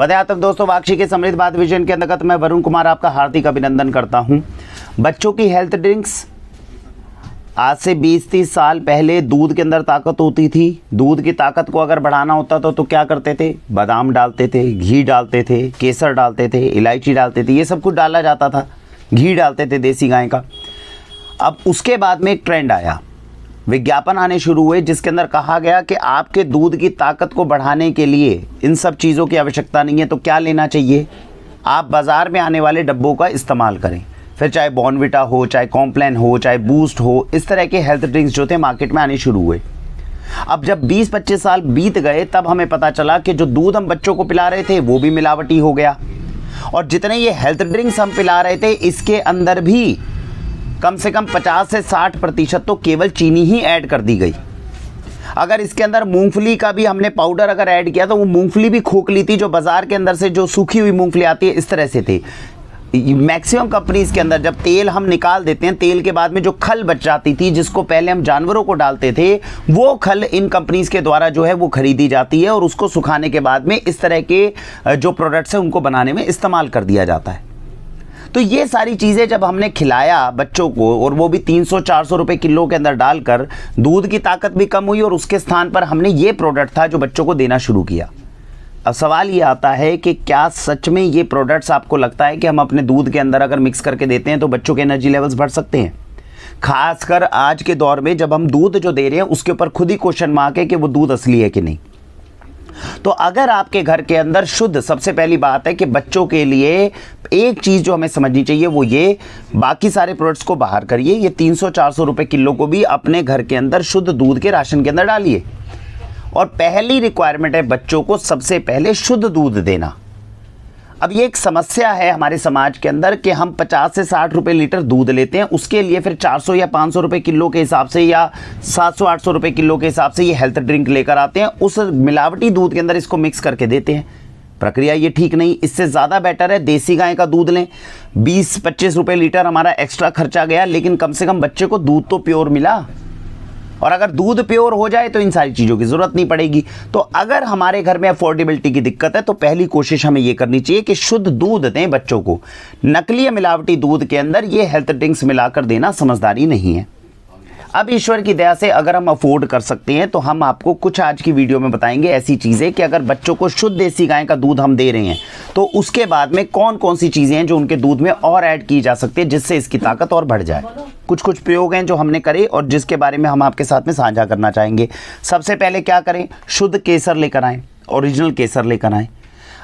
बताया आतम दोस्तों वाक्षी के समृद्ध बात विजन के अंतर्गत मैं वरुण कुमार आपका हार्दिक अभिनंदन करता हूँ बच्चों की हेल्थ ड्रिंक्स आज से 20-30 साल पहले दूध के अंदर ताकत होती थी दूध की ताकत को अगर बढ़ाना होता तो तो क्या करते थे बादाम डालते थे घी डालते थे केसर डालते थे इलायची डालते थे ये सब कुछ डाला जाता था घी डालते थे देसी गाय का अब उसके बाद में एक ट्रेंड आया विज्ञापन आने शुरू हुए जिसके अंदर कहा गया कि आपके दूध की ताकत को बढ़ाने के लिए इन सब चीज़ों की आवश्यकता नहीं है तो क्या लेना चाहिए आप बाज़ार में आने वाले डब्बों का इस्तेमाल करें फिर चाहे बॉर्नविटा हो चाहे कॉम्प्लान हो चाहे बूस्ट हो इस तरह के हेल्थ ड्रिंक्स जो थे मार्केट में आने शुरू हुए अब जब 20-25 साल बीत गए तब हमें पता चला कि जो दूध हम बच्चों को पिला रहे थे वो भी मिलावटी हो गया और जितने ये हेल्थ ड्रिंक्स हम पिला रहे थे इसके अंदर भी कम से कम 50 से 60 प्रतिशत तो केवल चीनी ही ऐड कर दी गई अगर इसके अंदर मूंगफली का भी हमने पाउडर अगर ऐड किया तो वो मूंगफली भी खोखली थी जो बाज़ार के अंदर से जो सूखी हुई मूंगफली आती है इस तरह से थी मैक्सिमम कंपनीज के अंदर जब तेल हम निकाल देते हैं तेल के बाद में जो खल बच जाती थी जिसको पहले हम जानवरों को डालते थे वो खल इन कंपनीज के द्वारा जो है वो खरीदी जाती है और उसको सुखाने के बाद में इस तरह के जो प्रोडक्ट्स हैं उनको बनाने में इस्तेमाल कर दिया जाता है तो ये सारी चीज़ें जब हमने खिलाया बच्चों को और वो भी 300-400 रुपए किलो के अंदर डालकर दूध की ताकत भी कम हुई और उसके स्थान पर हमने ये प्रोडक्ट था जो बच्चों को देना शुरू किया अब सवाल ये आता है कि क्या सच में ये प्रोडक्ट्स आपको लगता है कि हम अपने दूध के अंदर अगर मिक्स करके देते हैं तो बच्चों के एनर्जी लेवल्स बढ़ सकते हैं खासकर आज के दौर में जब हम दूध जो दे रहे हैं उसके ऊपर खुद ही क्वेश्चन मार्क है कि वो दूध असली है कि नहीं तो अगर आपके घर के अंदर शुद्ध सबसे पहली बात है कि बच्चों के लिए एक चीज़ जो हमें समझनी चाहिए वो ये बाकी सारे प्रोडक्ट्स को बाहर करिए ये 300-400 रुपए किलो को भी अपने घर के अंदर शुद्ध दूध के राशन के अंदर डालिए और पहली रिक्वायरमेंट है बच्चों को सबसे पहले शुद्ध दूध देना अब ये एक समस्या है हमारे समाज के अंदर कि हम 50 से 60 रुपए लीटर दूध लेते हैं उसके लिए फिर 400 या 500 रुपए किलो के हिसाब से या 700-800 रुपए किलो के हिसाब से ये हेल्थ ड्रिंक लेकर आते हैं उस मिलावटी दूध के अंदर इसको मिक्स करके देते हैं प्रक्रिया ये ठीक नहीं इससे ज़्यादा बेटर है देसी गाय का दूध लें 20-25 रुपए लीटर हमारा एक्स्ट्रा खर्चा गया लेकिन कम से कम बच्चे को दूध तो प्योर मिला और अगर दूध प्योर हो जाए तो इन सारी चीज़ों की ज़रूरत नहीं पड़ेगी तो अगर हमारे घर में अफोर्डेबिलिटी की दिक्कत है तो पहली कोशिश हमें ये करनी चाहिए कि शुद्ध दूध दें बच्चों को नकली या मिलावटी दूध के अंदर ये हेल्थ ड्रिंक्स मिलाकर देना समझदारी नहीं है अब ईश्वर की दया से अगर हम अफोर्ड कर सकते हैं तो हम आपको कुछ आज की वीडियो में बताएंगे ऐसी चीज़ें कि अगर बच्चों को शुद्ध देसी गाय का दूध हम दे रहे हैं तो उसके बाद में कौन कौन सी चीज़ें हैं जो उनके दूध में और ऐड की जा सकती है जिससे इसकी ताकत और बढ़ जाए कुछ कुछ प्रयोग हैं जो हमने करे और जिसके बारे में हम आपके साथ में साझा करना चाहेंगे सबसे पहले क्या करें शुद्ध केसर लेकर आएँ ओरिजिनल केसर लेकर आएँ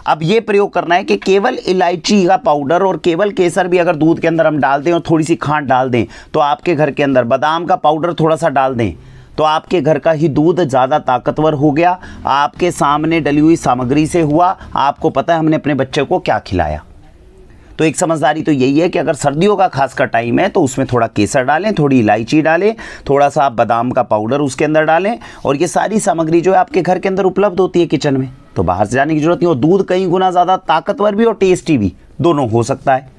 अब ये प्रयोग करना है कि केवल इलायची का पाउडर और केवल केसर भी अगर दूध के अंदर हम डाल दें और थोड़ी सी खांड डाल दें तो आपके घर के अंदर बादाम का पाउडर थोड़ा सा डाल दें तो आपके घर का ही दूध ज़्यादा ताकतवर हो गया आपके सामने डली हुई सामग्री से हुआ आपको पता है हमने अपने बच्चे को क्या खिलाया तो एक समझदारी तो यही है कि अगर सर्दियों का खास का टाइम है तो उसमें थोड़ा केसर डालें थोड़ी इलायची डालें थोड़ा सा आप बादाम का पाउडर उसके अंदर डालें और ये सारी सामग्री जो है आपके घर के अंदर उपलब्ध होती है किचन में तो बाहर से जाने की जरूरत नहीं और दूध कई गुना ज़्यादा ताकतवर भी और टेस्टी भी दोनों हो सकता है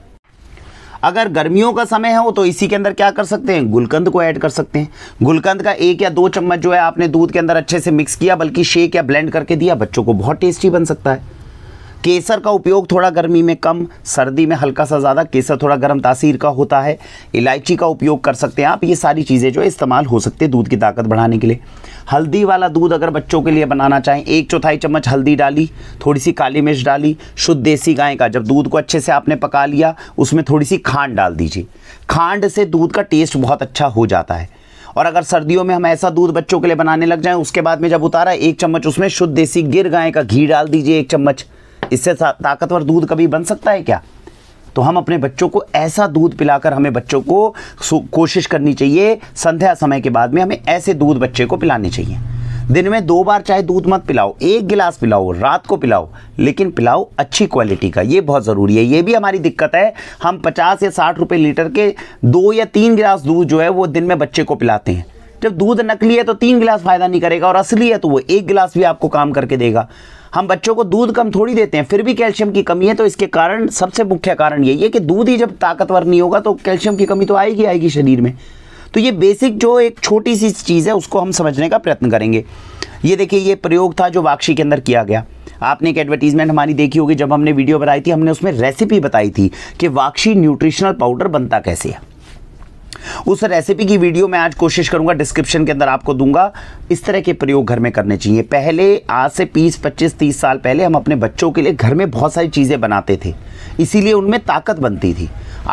अगर गर्मियों का समय हो तो इसी के अंदर क्या कर सकते हैं गुलकंद को ऐड कर सकते हैं गुलकंद का एक या दो चम्मच जो है आपने दूध के अंदर अच्छे से मिक्स किया बल्कि शेक या ब्लेंड करके दिया बच्चों को बहुत टेस्टी बन सकता है केसर का उपयोग थोड़ा गर्मी में कम सर्दी में हल्का सा ज़्यादा केसर थोड़ा गर्म तासीर का होता है इलायची का उपयोग कर सकते हैं आप ये सारी चीज़ें जो है इस्तेमाल हो सकती है दूध की ताकत बढ़ाने के लिए हल्दी वाला दूध अगर बच्चों के लिए बनाना चाहें एक चौथाई चम्मच हल्दी डाली थोड़ी सी काली मिर्च डाली शुद्ध देसी गाय का जब दूध को अच्छे से आपने पका लिया उसमें थोड़ी सी खांड डाल दीजिए खांड से दूध का टेस्ट बहुत अच्छा हो जाता है और अगर सर्दियों में हम ऐसा दूध बच्चों के लिए बनाने लग जाएं उसके बाद में जब उतारा एक चम्मच उसमें शुद्ध देसी गिर गाय का घी डाल दीजिए एक चम्मच इससे ताकतवर दूध कभी बन सकता है क्या तो हम अपने बच्चों को ऐसा दूध पिलाकर हमें बच्चों को कोशिश करनी चाहिए संध्या समय के बाद में हमें ऐसे दूध बच्चे को पिलाने चाहिए दिन में दो बार चाहे दूध मत पिलाओ एक गिलास पिलाओ रात को पिलाओ लेकिन पिलाओ अच्छी क्वालिटी का ये बहुत ज़रूरी है ये भी हमारी दिक्कत है हम पचास या साठ रुपये लीटर के दो या तीन गिलास दूध जो है वो दिन में बच्चे को पिलाते हैं जब दूध नकली है तो तीन गिलास फ़ायदा नहीं करेगा और असली है तो वो एक गिलास भी आपको काम करके देगा हम बच्चों को दूध कम थोड़ी देते हैं फिर भी कैल्शियम की कमी है तो इसके कारण सबसे मुख्य कारण यही है कि दूध ही जब ताकतवर नहीं होगा तो कैल्शियम की कमी तो आएगी आएगी शरीर में तो ये बेसिक जो एक छोटी सी चीज़ है उसको हम समझने का प्रयत्न करेंगे ये देखिए ये प्रयोग था जो वाक्षी के अंदर किया गया आपने एक एडवर्टीजमेंट हमारी देखी होगी जब हमने वीडियो बनाई थी हमने उसमें रेसिपी बताई थी कि वाक्षी न्यूट्रिशनल पाउडर बनता कैसे है उस रेसिपी की वीडियो मैं आज कोशिश करूंगा डिस्क्रिप्शन के अंदर आपको दूंगा इस तरह के प्रयोग घर में करने चाहिए पहले आज से 20 पच्चीस तीस साल पहले हम अपने बच्चों के लिए घर में बहुत सारी चीज़ें बनाते थे इसीलिए उनमें ताकत बनती थी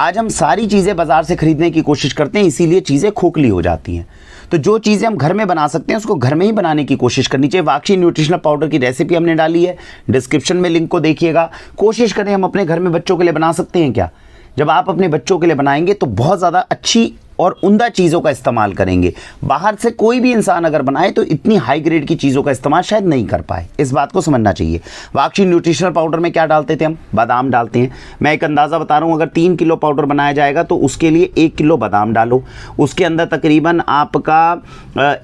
आज हम सारी चीज़ें बाज़ार से ख़रीदने की कोशिश करते हैं इसीलिए चीज़ें खोखली हो जाती हैं तो जो चीज़ें हम घर में बना सकते हैं उसको घर में ही बनाने की कोशिश करनी चाहिए वाक्सी न्यूट्रिशनल पाउडर की रेसिपी हमने डाली है डिस्क्रिप्शन में लिंक को देखिएगा कोशिश करें हम अपने घर में बच्चों के लिए बना सकते हैं क्या जब आप अपने बच्चों के लिए बनाएंगे तो बहुत ज़्यादा अच्छी और उमदा चीज़ों का इस्तेमाल करेंगे बाहर से कोई भी इंसान अगर बनाए तो इतनी हाई ग्रेड की चीज़ों का इस्तेमाल शायद नहीं कर पाए इस बात को समझना चाहिए वाकशी न्यूट्रिशनल पाउडर में क्या डालते थे हम बादाम डालते हैं मैं एक अंदाज़ा बता रहा हूँ अगर तीन किलो पाउडर बनाया जाएगा तो उसके लिए एक किलो बादाम डालो उसके अंदर तकरीबन आपका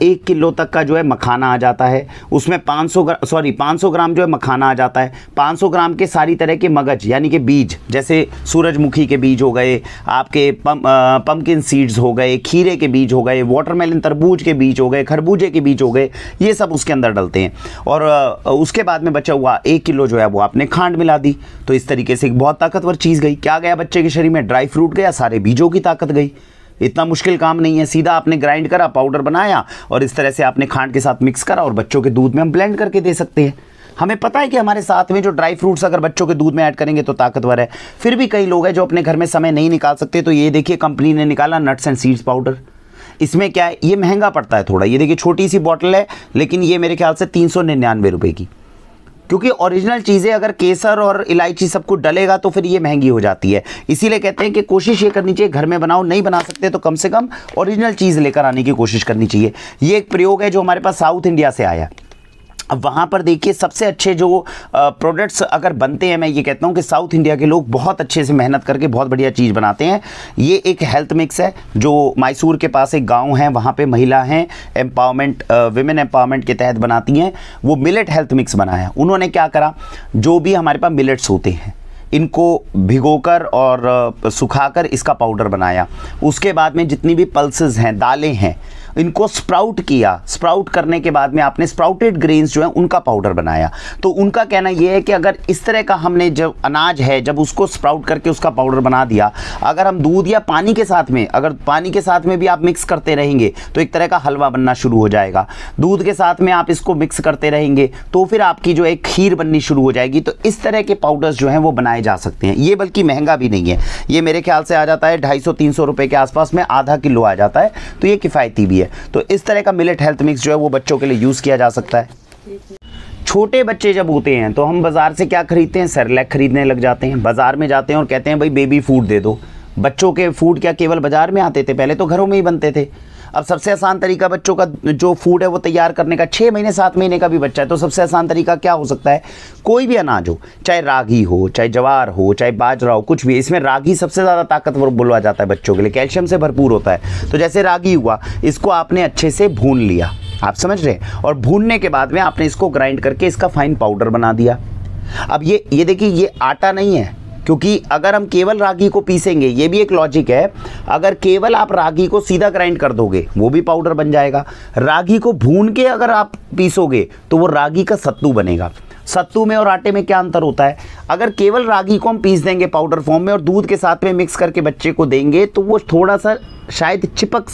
एक किलो तक का जो है मखाना आ जाता है उसमें पाँच सॉरी पाँच ग्राम जो है मखाना आ जाता है पाँच ग्राम के सारी तरह के मगज यानी कि बीज जैसे सूरजमुखी के बीज हो गए आपके पम, पम्पकिन सीड्स हो गए खीरे के बीज हो गए वाटरमेलन तरबूज के बीज हो गए खरबूजे के बीज हो गए ये सब उसके अंदर डलते हैं और उसके बाद में बचा हुआ एक किलो जो है वो आपने खांड मिला दी तो इस तरीके से एक बहुत ताकतवर चीज़ गई क्या गया बच्चे के शरीर में ड्राई फ्रूट गया सारे बीजों की ताकत गई इतना मुश्किल काम नहीं है सीधा आपने ग्राइंड करा पाउडर बनाया और इस तरह से आपने खांड के साथ मिक्स करा और बच्चों के दूध में हम ब्लेंड करके दे सकते हैं हमें पता है कि हमारे साथ में जो ड्राई फ्रूट्स अगर बच्चों के दूध में ऐड करेंगे तो ताकतवर है फिर भी कई लोग हैं जो अपने घर में समय नहीं निकाल सकते तो ये देखिए कंपनी ने निकाला नट्स एंड सीड्स पाउडर इसमें क्या है ये महंगा पड़ता है थोड़ा ये देखिए छोटी सी बॉटल है लेकिन ये मेरे ख्याल से तीन सौ निन्यानवे रुपये की क्योंकि ओरिजिनल चीज़ें अगर केसर और इलायची सब कुछ डलेगा तो फिर ये महंगी हो जाती है इसीलिए कहते हैं कि कोशिश ये करनी चाहिए घर में बनाओ नहीं बना सकते तो कम से कम ओरिजिनल चीज़ लेकर आने की कोशिश करनी चाहिए ये एक प्रयोग है जो हमारे पास साउथ इंडिया से आया अब वहाँ पर देखिए सबसे अच्छे जो प्रोडक्ट्स अगर बनते हैं मैं ये कहता हूँ कि साउथ इंडिया के लोग बहुत अच्छे से मेहनत करके बहुत बढ़िया चीज़ बनाते हैं ये एक हेल्थ मिक्स है जो मैसूर के पास एक गाँव है वहाँ पर महिला हैं एम्पावरमेंट वेमेन एम्पावरमेंट के तहत बनाती हैं वो मिलेट हेल्थ मिक्स बना है उन्होंने क्या करा जो भी हमारे पास मिलेट्स होते हैं इनको भिगोकर और सुखाकर इसका पाउडर बनाया उसके बाद में जितनी भी पल्सेस हैं दालें हैं इनको स्प्राउट किया स्प्राउट करने के बाद में आपने स्प्राउटेड ग्रेन्स जो है उनका पाउडर बनाया तो उनका कहना यह है कि अगर इस तरह का हमने जब अनाज है जब उसको स्प्राउट करके उसका पाउडर बना दिया अगर हम दूध या पानी के साथ में अगर पानी के साथ में भी आप मिक्स करते रहेंगे तो एक तरह का हलवा बनना शुरू हो जाएगा दूध के साथ में आप इसको मिक्स करते रहेंगे तो फिर आपकी जो है खीर बननी शुरू हो जाएगी तो इस तरह के पाउडर्स जो हैं वो बनाए जा सकते हैं ये बल्कि महंगा भी नहीं है ये मेरे ख्याल से आ जाता है ढाई सौ तीन सौ रुपये के आसपास में आधा किलो आ जाता है तो ये किफ़ायती भी है है तो इस तरह का मिलेट हेल्थ मिक्स जो है वो बच्चों के लिए यूज़ किया जा सकता है छोटे बच्चे जब होते हैं तो हम बाज़ार से क्या खरीदते हैं सरलैक खरीदने लग जाते हैं बाज़ार में जाते हैं और कहते हैं भाई बेबी फूड दे दो बच्चों के फूड क्या केवल बाज़ार में आते थे पहले तो घरों में ही बनते थे अब सबसे आसान तरीका बच्चों का जो फूड है वो तैयार करने का छः महीने सात महीने का भी बच्चा है तो सबसे आसान तरीका क्या हो सकता है कोई भी अनाज हो चाहे रागी हो चाहे जवार हो चाहे बाजरा हो कुछ भी इसमें रागी सबसे ज़्यादा ताकतवर बुलवा जाता है बच्चों के लिए कैल्शियम से भरपूर होता है तो जैसे रागी हुआ इसको आपने अच्छे से भून लिया आप समझ रहे हैं और भूनने के बाद में आपने इसको ग्राइंड करके इसका फाइन पाउडर बना दिया अब ये ये देखिए ये आटा नहीं है क्योंकि अगर हम केवल रागी को पीसेंगे ये भी एक लॉजिक है अगर केवल आप रागी को सीधा ग्राइंड कर दोगे वो भी पाउडर बन जाएगा रागी को भून के अगर आप पीसोगे तो वो रागी का सत्तू बनेगा सत्तू में और आटे में क्या अंतर होता है अगर केवल रागी को हम पीस देंगे पाउडर फॉर्म में और दूध के साथ में मिक्स करके बच्चे को देंगे तो वो थोड़ा सा शायद चिपक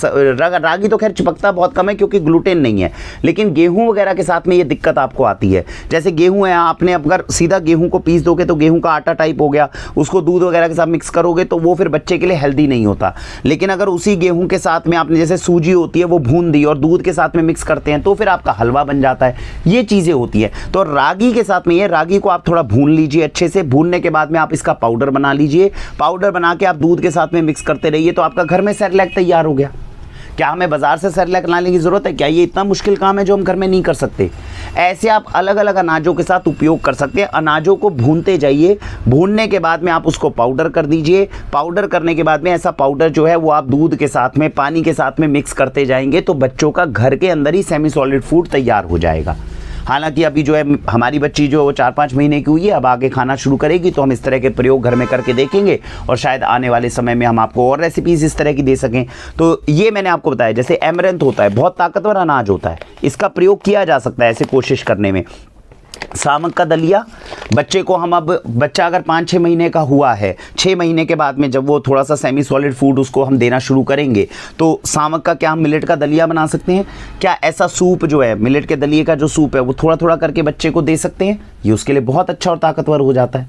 रागी तो खैर चिपकता बहुत कम है क्योंकि ग्लूटेन नहीं है लेकिन गेहूं वगैरह के साथ में ये दिक्कत आपको आती है जैसे गेहूं है आपने अगर सीधा गेहूं को पीस दोगे तो गेहूं का आटा टाइप हो गया उसको दूध वगैरह के साथ मिक्स करोगे तो वो फिर बच्चे के लिए हेल्दी नहीं होता लेकिन अगर उसी गेहूँ के साथ में आपने जैसे सूजी होती है वो भून दी और दूध के साथ में मिक्स करते हैं तो फिर आपका हलवा बन जाता है ये चीज़ें होती है तो रागी के साथ में ये रागी को आप थोड़ा भून लीजिए अच्छे से भूनने के बाद में आप इसका पाउडर बना लीजिए पाउडर बना के आप दूध के साथ में मिक्स करते रहिए तो आपका घर में सैरलैक सैरेलैक तैयार हो गया क्या हमें बाज़ार से सैरेलैक लाने की ज़रूरत है क्या ये इतना मुश्किल काम है जो हम घर में नहीं कर सकते ऐसे आप अलग अलग अनाजों के साथ उपयोग कर सकते हैं अनाजों को भूनते जाइए भूनने के बाद में आप उसको पाउडर कर दीजिए पाउडर करने के बाद में ऐसा पाउडर जो है वो आप दूध के साथ में पानी के साथ में मिक्स करते जाएंगे तो बच्चों का घर के अंदर ही सेमी सॉलिड फूड तैयार हो जाएगा हालांकि अभी जो है हमारी बच्ची जो है वो चार पाँच महीने की हुई है अब आगे खाना शुरू करेगी तो हम इस तरह के प्रयोग घर में करके देखेंगे और शायद आने वाले समय में हम आपको और रेसिपीज इस तरह की दे सकें तो ये मैंने आपको बताया जैसे एमरेंथ होता है बहुत ताकतवर अनाज होता है इसका प्रयोग किया जा सकता है ऐसे कोशिश करने में सामक का दलिया बच्चे को हम अब बच्चा अगर पाँच छः महीने का हुआ है छः महीने के बाद में जब वो थोड़ा सा सेमी सॉलिड फूड उसको हम देना शुरू करेंगे तो सामक का क्या हम मिलेट का दलिया बना सकते हैं क्या ऐसा सूप जो है मिलेट के दलिए का जो सूप है वो थोड़ा थोड़ा करके बच्चे को दे सकते हैं ये उसके लिए बहुत अच्छा और ताकतवर हो जाता है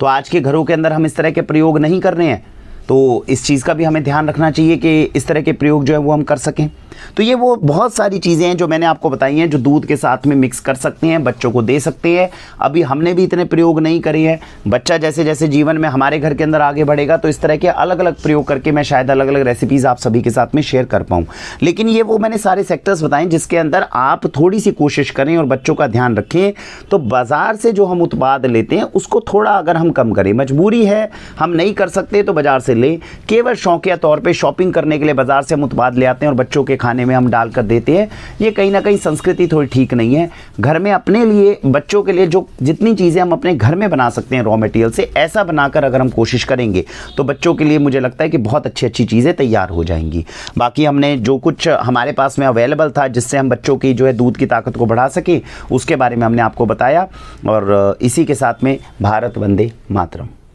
तो आज के घरों के अंदर हम इस तरह के प्रयोग नहीं कर रहे हैं तो इस चीज़ का भी हमें ध्यान रखना चाहिए कि इस तरह के प्रयोग जो है वो हम कर सकें तो ये वो बहुत सारी चीज़ें हैं जो मैंने आपको बताई हैं जो दूध के साथ में मिक्स कर सकते हैं बच्चों को दे सकते हैं अभी हमने भी इतने प्रयोग नहीं करे हैं बच्चा जैसे जैसे जीवन में हमारे घर के अंदर आगे बढ़ेगा तो इस तरह के अलग अलग प्रयोग करके मैं शायद अलग अलग रेसिपीज़ आप सभी के साथ में शेयर कर पाऊँ लेकिन ये वो मैंने सारे सेक्टर्स बताएँ जिसके अंदर आप थोड़ी सी कोशिश करें और बच्चों का ध्यान रखें तो बाज़ार से जो हम उत्पाद लेते हैं उसको थोड़ा अगर हम कम करें मजबूरी है हम नहीं कर सकते तो बाज़ार से लें केवल शौकिया तौर पर शॉपिंग करने के लिए बाज़ार से हम उत्पाद ले आते हैं और बच्चों के खाने में हम डाल कर देते हैं ये कहीं ना कहीं संस्कृति थोड़ी ठीक नहीं है घर में अपने लिए बच्चों के लिए जो जितनी चीज़ें हम अपने घर में बना सकते हैं रॉ मटेरियल से ऐसा बनाकर अगर हम कोशिश करेंगे तो बच्चों के लिए मुझे लगता है कि बहुत अच्छी अच्छी चीज़ें तैयार हो जाएंगी बाकी हमने जो कुछ हमारे पास में अवेलेबल था जिससे हम बच्चों की जो है दूध की ताकत को बढ़ा सकें उसके बारे में हमने आपको बताया और इसी के साथ में भारत वंदे मातरम